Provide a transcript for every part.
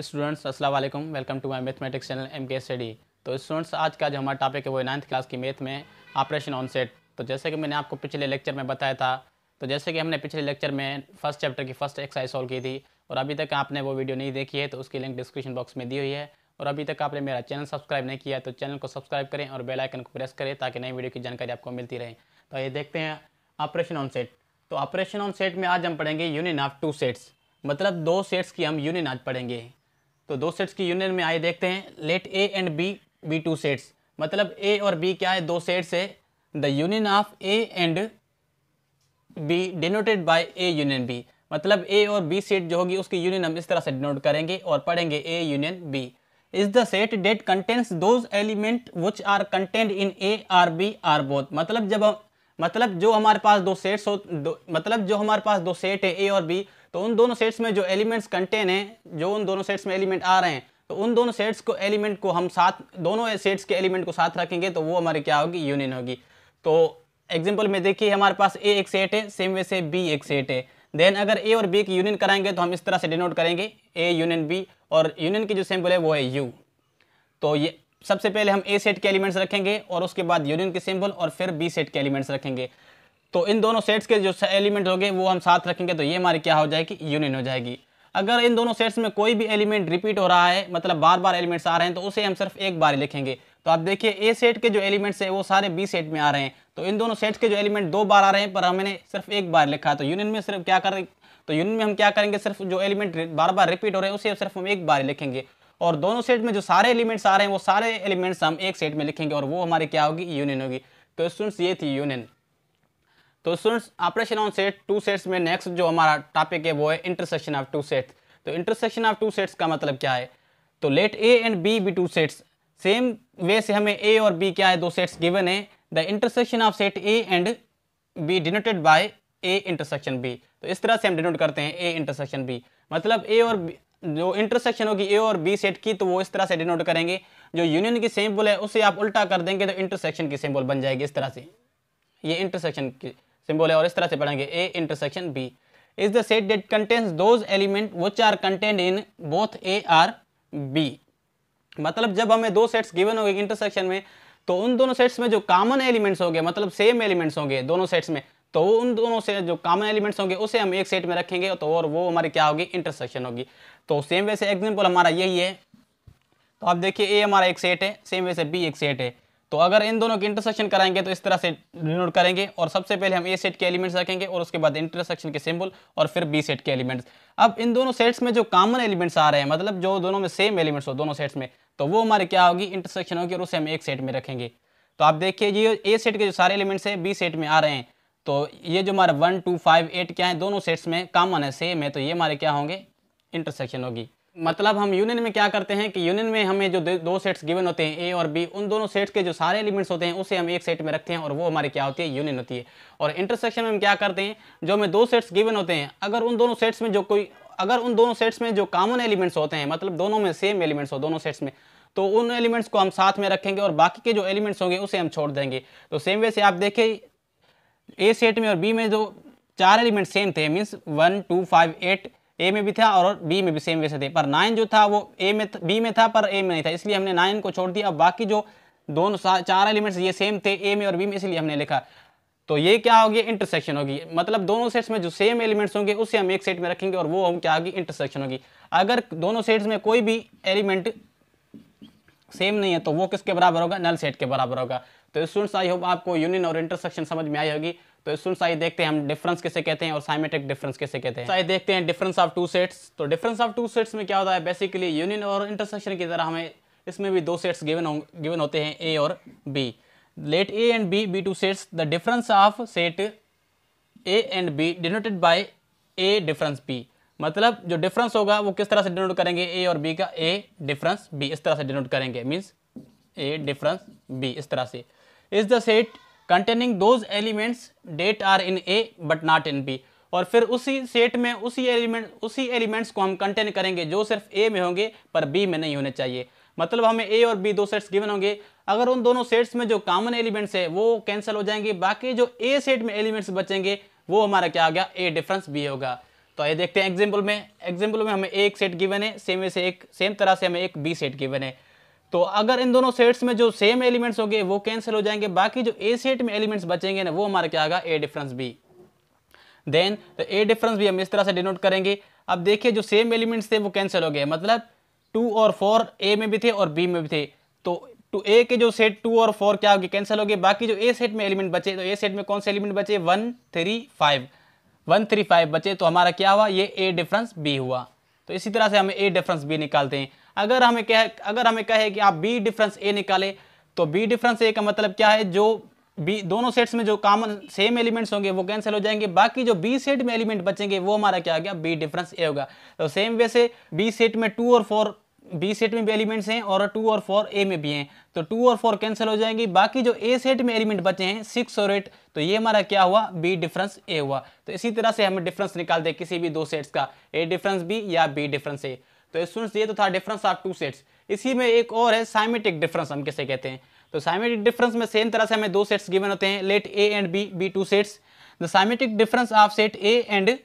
students अस्सलाम वालेकुम welcome to my mathematics channel M K study तो स्टूडेंट्स आज का जो हमारा टॉपिक है वो नाइन्थ क्लास की मैथ में ऑपरेशन ऑन सेट तो जैसे कि मैंने आपको पिछले लेक्चर में बताया था तो जैसे कि हमने पिछले लेक्चर में फर्स्ट चैप्टर की फर्स्ट एक्सरसाइज सॉल्व की थी और अभी तक आपने वो वीडियो नहीं देखी है तो उसकी लिंक डिस्क्रिप्शन बॉक्स में दी हुई है और अभी तक आपने मेरा चैनल सब्सक्राइब नहीं किया तो चैनल को सब्सक्राइब करें और बेलाइकन को प्रेस करें ताकि नई वीडियो की जानकारी आपको मिलती रहे तो ये देखते हैं ऑपरेशन ऑन सेट तो ऑपरेशन ऑन सेट में आज हम पढ़ेंगे यूनियन ऑफ टू सेट्स मतलब दो सेट्स की हम यूनियन आज पढ़ेंगे तो दो सेट्स की यूनियन में आए देखते हैं let A and B be two sets मतलब ए और बी क्या है दो सेट्स है the union of A and B denoted by A union B मतलब ए और बी सेट जो होगी उसकी यूनियन हम इस तरह से डिनोट करेंगे और पढ़ेंगे A union B is the set that contents those element which are content in A or B or both मतलब जब मतलब जो हमारे पास दो सेट्स हो दो मतलब जो हमारे पास दो सेट है ए और बी तो उन दोनों सेट्स में जो एलिमेंट्स कंटेन हैं जो उन दोनों सेट्स में एलिमेंट आ रहे हैं तो उन दोनों सेट्स को एलिमेंट को हम साथ दोनों सेट्स के एलिमेंट को साथ रखेंगे तो वो हमारी क्या होगी यूनियन होगी तो एग्जाम्पल में देखिए हमारे पास ए एक सेट है सेम वे से बी एक सेट है देन अगर ए और बी की यूनियन कराएंगे तो हम इस तरह से डिनोट करेंगे ए यूनियन बी और यूनियन की जो सिंबल है वो है यू तो ये सबसे पहले हम ए सेट के एलिमेंट्स रखेंगे और उसके बाद यूनियन के सिंबल और फिर बी सेट के एलिमेंट्स रखेंगे तो इन दोनों सेट्स के जो एलिमेंट हो वो हम साथ रखेंगे तो ये हमारी क्या हो जाएगी यूनियन हो जाएगी अगर इन दोनों सेट्स में कोई भी एलिमेंट रिपीट हो रहा है मतलब बार बार एलिमेंट्स आ रहे हैं तो उसे हम सिर्फ एक बार लिखेंगे तो आप देखिए ए सेट के जो एलिमेंट्स हैं वो सारे बी सेट में आ रहे हैं तो इन दोनों सेट्स के जो एलिमेंट दो बार आ रहे हैं पर हमने सिर्फ एक बार लिखा तो यूनियन में सिर्फ क्या कर तो यूनियन में हम क्या करेंगे सिर्फ जो एलिमेंट बार बार रिपीट हो रहे हैं उसे सिर्फ हम एक बार लिखेंगे और दोनों सेट में जो सारे एलिमेंट्स आ रहे हैं वो सारे एलिमेंट्स हम एक सेट में लिखेंगे और वो हमारी क्या होगी यूनियन होगी तो ये थी यूनियन तो students operation on set two sets में नेक्स्ट जो हमारा टॉपिक है वो है इंटरसेक्शन ऑफ टू सेट्स तो इंटरसेक्शन ऑफ टू सेट्स का मतलब क्या है तो let A and B be two sets same way से हमें ए और बी क्या है दो सेट्स गिवन है the intersection of set A and B denoted by A intersection B तो इस तरह से हम डिनोट करते हैं ए इंटरसेक्शन बी मतलब ए और B, जो इंटरसेक्शन होगी ए और बी सेट की तो वो इस तरह से डिनोट करेंगे जो यूनियन की सिंबल है उसे आप उल्टा कर देंगे तो इंटरसेक्शन की सिंबल बन जाएगी इस तरह से ये इंटरसेक्शन की सिंबल है और इस तरह से पढ़ेंगे A intersection B is the set that contents those element which are content in both A or B मतलब जब हमें दो सेट्स गिवन हो गए इंटरसेक्शन में तो उन दोनों सेट्स में जो कॉमन एलिमेंट्स होंगे मतलब सेम एलिमेंट्स होंगे दोनों सेट्स में तो उन दोनों से जो कॉमन एलिमेंट्स होंगे उसे हम एक सेट में रखेंगे तो और वो हमारी क्या होगी इंटरसेक्शन होगी तो सेम वैसे एग्जांपल एग्जाम्पल हमारा यही है तो आप देखिए ए हमारा एक सेट है सेम वैसे बी एक सेट है तो अगर इन दोनों के इंटरसेक्शन कराएंगे तो इस तरह से डिनोट करेंगे और सबसे पहले हम ए सेट के एलिमेंट्स रखेंगे और उसके बाद इंटरसेक्शन के सिंबल और फिर बी सेट के एलिमेंट्स अब इन दोनों सेट्स में जो कॉमन एलिमेंट्स आ रहे हैं मतलब जो दोनों में सेम एलिमेंट्स हो दोनों सेट्स में तो वो हमारे क्या होगी इंटरसेक्शन होगी और उसे हम एक सेट में रखेंगे तो आप देखिए ये ए सेट के जो सारे एलिमेंट्स हैं बी सेट में आ रहे हैं तो ये जो हमारा वन टू फाइव एट क्या है दोनों सेट्स में कॉमन है सेम है तो ये हमारे क्या होंगे इंटरसेक्शन होगी मतलब हम यूनियन में क्या करते हैं कि यूनियन में हमें जो दो सेट्स गिवन होते हैं ए और बी उन दोनों सेट्स के जो सारे एलिमेंट्स होते हैं उसे हम एक सेट में रखते हैं और वो हमारे क्या होती है यूनियन होती है और इंटरसेक्शन में हम क्या करते हैं जो हमें दो सेट्स गिवन होते हैं अगर उन दोनों सेट्स में जो कोई अगर उन दोनों सेट्स में जो कॉमन एलिमेंट्स होते हैं मतलब दोनों में सेम एलिमेंट्स हो दोनों सेट्स में तो उन एलिमेंट्स को हम साथ में रखेंगे और बाकी के जो एलिमेंट्स होंगे उसे हम छोड़ देंगे तो सेम वे से आप देखें ए सेट में और बी में जो चार एलिमेंट सेम थे means one two five eight A में भी था और बी में भी सेम वैसे थे पर नाइन जो था वो ए में बी में था पर ए में नहीं था इसलिए हमने नाइन को छोड़ दिया अब बाकी जो दोनों चार एलिमेंट्स ये सेम थे ए में और बी में इसलिए हमने लिखा तो ये क्या होगी इंटरसेक्शन होगी मतलब दोनों सेट्स में जो सेम एलिमेंट्स होंगे उसे हम एक सेट में रखेंगे और वो हम क्या होगी इंटरसेक्शन होगी अगर दोनों सेट्स में कोई भी एलिमेंट सेम नहीं है तो वो किसके बराबर होगा नल सेट के बराबर होगा तो स्टूडेंट्स आई होप आपको यूनियन और इंटरसेक्शन समझ में आई होगी तो इसमें शायद देखते हैं हम डिफरेंस कैसे कहते हैं और साइमेटिक डिफरेंस कैसे कहते हैं शायद देखते हैं डिफरेंस ऑफ टू सेट्स तो डिफरेंस ऑफ टू सेट्स में क्या होता है बेसिकली यूनियन और इंटरसेक्शन की तरह हमें इसमें भी दो सेट्स गिवन गिवन होते हैं ए और B let A and B be two sets the difference of set A and B denoted by A difference B मतलब जो डिफरेंस होगा वो किस तरह से डिनोट करेंगे ए और बी का ए डिफरेंस बी इस तरह से डिनोट करेंगे मीन्स ए डिफरेंस बी इस तरह से is the set containing those elements that are in A but not in B और फिर उसी सेट में उसी एलिमेंट उसी एलिमेंट्स को हम कंटेन करेंगे जो सिर्फ ए में होंगे पर बी में नहीं होने चाहिए मतलब हमें ए और बी दो सेट्स गिवन होंगे अगर उन दोनों सेट्स में जो कॉमन एलिमेंट्स है वो कैंसिल हो जाएंगे बाकी जो ए सेट में एलिमेंट्स बचेंगे वो हमारा क्या आ गया ए डिफरेंस बी होगा तो ये देखते हैं एग्जाम्पल में एग्जाम्पल में हमें एक सेट गिवन है सेम से एक सेम तरह से हमें एक बी सेट गिवन है तो अगर इन दोनों सेट्स में जो सेम एलिमेंट्स होंगे वो कैंसिल हो जाएंगे बाकी जो ए सेट में एलिमेंट्स बचेंगे ना वो हमारा क्या आएगा ए डिफरेंस बी देन तो ए डिफरेंस भी हम इस तरह से डिनोट करेंगे अब देखिए जो सेम एलिमेंट्स थे वो कैंसिल हो गए मतलब टू और फोर ए में भी थे और बी में भी थे तो टू ए के जो सेट टू और फोर क्या होगी कैंसिल हो गए बाकी जो ए सेट में एलिमेंट बचे तो ए सेट में कौन से एलिमेंट बचे one three five one three five बचे तो हमारा क्या हुआ ये ए डिफरेंस बी हुआ तो इसी तरह से हम ए डिफरेंस बी निकालते हैं अगर हमें कह अगर हमें कहे कि आप बी डिफरेंस ए निकाले तो बी डिफरेंस ए का मतलब क्या है जो बी दोनों सेट्स में जो कॉमन सेम एलिमेंट्स होंगे वो कैंसिल हो जाएंगे बाकी जो बी सेट में एलिमेंट बचेंगे वो हमारा क्या आ गया बी डिफरेंस ए होगा तो सेम वे से बी सेट में टू और फोर बी सेट में भी एलिमेंट्स हैं और टू और फोर ए में भी हैं तो टू और फोर कैंसिल हो जाएंगे बाकी जो ए सेट में एलिमेंट बचे हैं सिक्स और एट तो ये हमारा क्या हुआ बी डिफरेंस ए हुआ तो इसी तरह से हमें डिफरेंस निकालते किसी भी दो सेट्स का ए डिफरेंस बी या बी डिफरेंस ए तो स्टूडेंट्स ये तो था डिफरेंस ऑफ टू सेट्स इसी में एक और है साइमेटिक डिफरेंस हम कैसे कहते हैं तो साइमेटिक डिफरेंस में सेम तरह से हमें दो सेट्स गिवन होते हैं let A and B be two sets the symmetric difference of set A and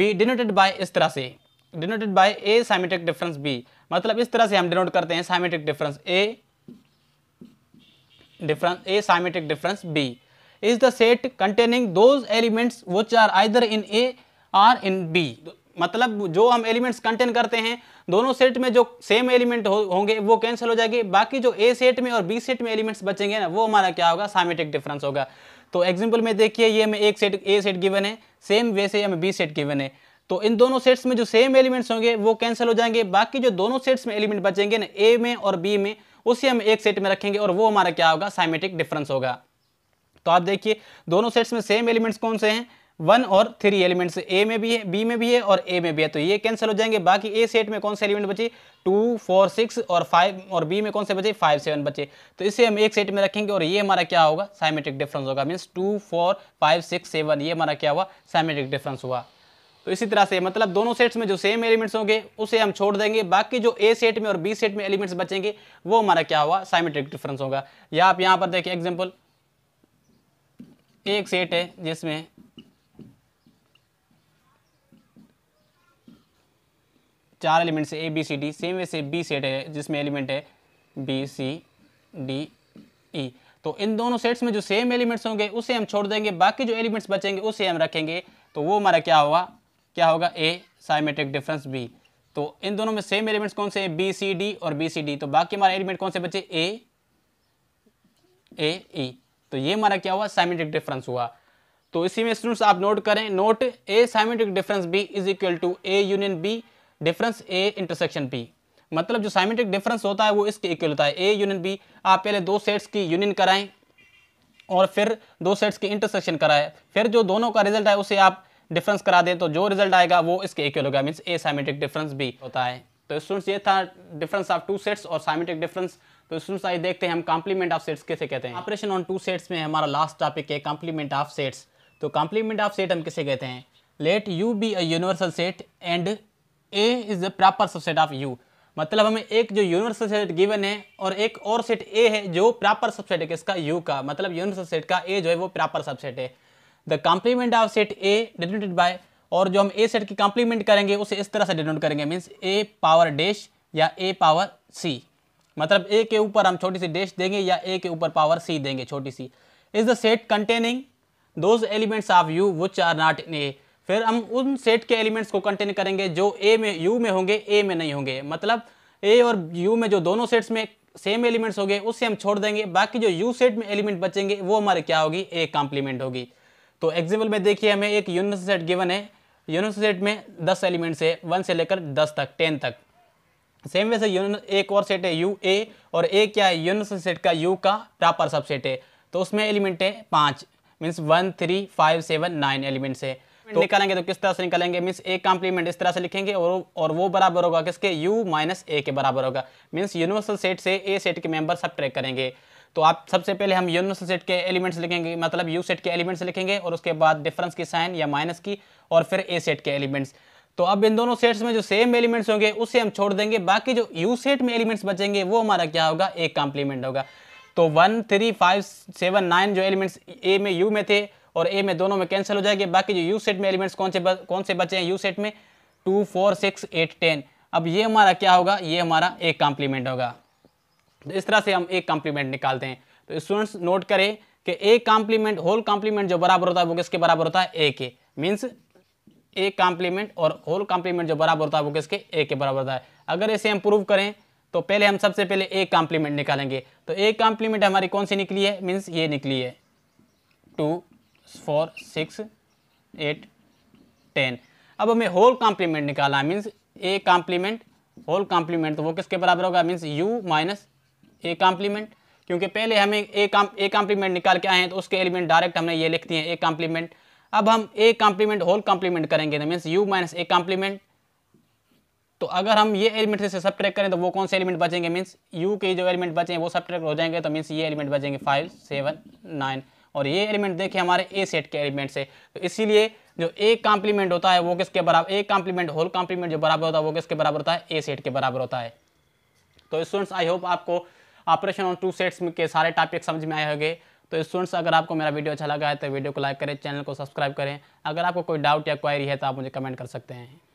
B denoted by इस तरह से denoted by A symmetric difference B मतलब इस तरह से हम डिनोट करते हैं symmetric difference A difference A symmetric difference B is the set containing those elements which are either in A or in B मतलब जो हम एलिमेंट्स कंटेन करते हैं दोनों सेट में जो सेम एलिमेंट हो, होंगे वो कैंसिल हो जाएगी बाकी जो ए सेट में और बी सेट में एलिमेंट्स बचेंगे ना वो हमारा क्या होगा सामेटिक डिफरेंस होगा तो एग्जाम्पल में देखिए ये हमें एक सेट ए सेट गिवन है सेम वैसे हमें बी सेट गिवन है तो इन दोनों सेट्स में जो सेम एलिमेंट्स होंगे वो कैंसिल हो जाएंगे बाकी जो दोनों सेट्स में एलिमेंट बचेंगे ना ए में और बी में उसे हम एक सेट में रखेंगे और वो हमारा क्या होगा साइमेटिक डिफरेंस होगा तो आप देखिए दोनों सेट्स में सेम एलिमेंट्स कौन से हैं वन और थ्री एलिमेंट्स ए में भी है बी में भी है और ए में भी है तो ये कैंसिल हो जाएंगे बाकी ए सेट में कौन से एलिमेंट बचे टू फोर सिक्स और फाइव और बी में कौन से बचे फाइव सेवन बचे तो इसे हम एक सेट में रखेंगे और ये हमारा क्या होगा साइमेट्रिक डिफरेंस होगा means two four five six seven ये हमारा क्या हुआ साइमेट्रिक डिफरेंस हुआ तो इसी तरह से मतलब दोनों सेट्स में जो सेम एलिमेंट्स होंगे उसे हम छोड़ देंगे बाकी जो ए सेट में और बी सेट में एलिमेंट्स बचेंगे वो हमारा क्या हुआ साइमेट्रिक डिफरेंस होगा या आप यहाँ पर देखें एग्जाम्पल एक सेट है जिसमें चार elements A B C D same वैसे बी सेट है जिसमें एलिमेंट है बी सी डी ई तो इन दोनों सेट्स में जो सेम एलिमेंट्स होंगे उसे हम छोड़ देंगे बाकी जो एलिमेंट्स बचेंगे उसे हम रखेंगे तो वो हमारा क्या होगा क्या होगा ए साइमेट्रिक डिफरेंस बी तो इन दोनों में सेम एलिमेंट्स कौन से हैं बी सी डी और बी सी डी तो बाकी हमारे एलिमेंट कौन से बचे ए ए ई तो ये हमारा क्या हुआ साइमेट्रिक डिफरेंस हुआ तो इसी में स्टूडेंट्स आप नोट करें note A symmetric difference B is equal to A union B difference A intersection B मतलब जो साइमेट्रिक डिफरेंस होता है वो इसके इक्वल होता है ए यूनियन बी आप पहले दो सेट्स की यूनियन कराएं और फिर दो सेट्स की इंटरसेक्शन कराएं फिर जो दोनों का रिजल्ट है उसे आप डिफरेंस करा दें तो जो रिजल्ट आएगा वो इसके इक्वल होगा means A symmetric difference B होता है तो स्टूडेंट्स ये था डिफरेंस ऑफ टू सेट्स और साइमेट्रिक डिफरेंस तो स्टूडेंट्स आइए देखते हैं हम कॉम्प्लीमेंट ऑफ सेट्स कैसे कहते हैं ऑपरेशन ऑन टू सेट्स में हमारा लास्ट टॉपिक है कॉम्प्लीमेंट ऑफ सेट्स तो कॉम्प्लीमेंट ऑफ सेट हम कैसे कहते हैं let U be a universal set and A is the proper subset of U मतलब हमें एक जो यूनिवर्सल सेट गिवन है और एक और सेट ए है जो प्रॉपर सबसेट है किसका यू का मतलब यूनिवर्सल सेट का ए जो है वो प्रॉपर सबसेट है the complement of set A denoted by और जो हम ए सेट की कॉम्प्लीमेंट करेंगे उसे इस तरह से डिनोट करेंगे मीन्स ए पावर डैश या ए पावर सी मतलब ए के ऊपर हम छोटी सी डैश देंगे या ए के ऊपर पावर सी देंगे छोटी C is the set containing those elements of U which are not in A फिर हम उन सेट के एलिमेंट्स को कंटेन करेंगे जो ए में यू में होंगे ए में नहीं होंगे मतलब ए और यू में जो दोनों सेट्स में सेम एलिमेंट्स होंगे उससे हम छोड़ देंगे बाकी जो यू सेट में एलिमेंट बचेंगे वो हमारे क्या होगी ए कॉम्प्लीमेंट होगी तो एग्जाम्पल में देखिए हमें एक यूनिवर्स सेट गिवन है यूनिवर्स सेट में दस एलिमेंट्स है वन से लेकर दस तक टेन तक सेम वैसे एक और सेट है यू ए और ए क्या है यूनिवर्स सेट का यू का प्रॉपर सबसेट है तो उसमें एलिमेंट है पाँच means one three five seven nine elements है तो, निकालेंगे तो किस तरह से निकालेंगे मीन्स ए कॉम्प्लीमेंट इस तरह से लिखेंगे और और वो बराबर होगा किसके u माइनस ए के बराबर होगा मीन्स यूनिवर्सल सेट से ए सेट के मेंबर सब ट्रैक करेंगे तो आप सबसे पहले हम यूनिवर्सल सेट के एलिमेंट्स लिखेंगे मतलब यू सेट के एलिमेंट्स लिखेंगे और उसके बाद डिफरेंस की साइन या माइनस की और फिर ए सेट के एलिमेंट्स तो अब इन दोनों सेट्स में जो सेम एलिमेंट्स होंगे उसे हम छोड़ देंगे बाकी जो यू सेट में एलिमेंट्स बचेंगे वो हमारा क्या होगा ए कॉम्प्लीमेंट होगा तो one three five seven nine जो एलिमेंट्स ए में यू में थे और ए में दोनों में कैंसिल हो जाएगी बाकी जो यू सेट में एलिमेंट्स कौन से ब, कौन से बचे हैं यू सेट में two four six eight ten अब ये हमारा क्या होगा ये हमारा एक कॉम्प्लीमेंट होगा तो इस तरह से हम एक कॉम्प्लीमेंट निकालते हैं तो स्टूडेंट्स नोट करें कि एक कॉम्प्लीमेंट होल कॉम्प्लीमेंट जो बराबर होता है वो किसके बराबर होता है ए के मीन्स एक कॉम्प्लीमेंट और होल कॉम्प्लीमेंट जो बराबर होता है वो किसके ए के बराबर होता है अगर इसे हम प्रूव करें तो पहले हम सबसे पहले एक कॉम्प्लीमेंट निकालेंगे तो एक कॉम्प्लीमेंट हमारी कौन सी निकली है मीन्स ये निकली है two four six eight ten अब हमें होल कॉम्प्लीमेंट निकाला means A complement whole complement तो वो किसके बराबर होगा means U minus A complement क्योंकि पहले हमें ए काम ए कॉम्प्लीमेंट निकाल के आए हैं तो उसके एलिमेंट डायरेक्ट हमने ये लिख दिए ए कॉम्प्लीमेंट अब हम ए कॉम्प्लीमेंट होल कॉम्प्लीमेंट करेंगे तो means U minus A complement तो अगर हम ये एलिमेंट से सब करें तो वो कौन से एलिमेंट बचेंगे मीन्स यू के जो एलिमेंट बचे हैं वो सब हो जाएंगे तो मीन्स ये एलिमेंट बचेंगे फाइव सेवन नाइन और ये एलिमेंट देखिए हमारे ए सेट के एलिमेंट से तो इसीलिए जो ए कॉम्प्लीमेंट होता है वो किसके बराबर ए कॉम्प्लीमेंट होल कॉम्प्लीमेंट जो बराबर होता है वो किसके बराबर होता है ए सेट के बराबर होता है तो स्टूडेंट्स आई होप आपको ऑपरेशन ऑन टू सेट्स के सारे टॉपिक समझ में आए होंगे तो स्टूडेंट्स अगर आपको मेरा वीडियो अच्छा लगा है तो वीडियो को लाइक करें चैनल को सब्सक्राइब करें अगर आपको कोई डाउट या क्वायरी है तो आप मुझे कमेंट कर सकते हैं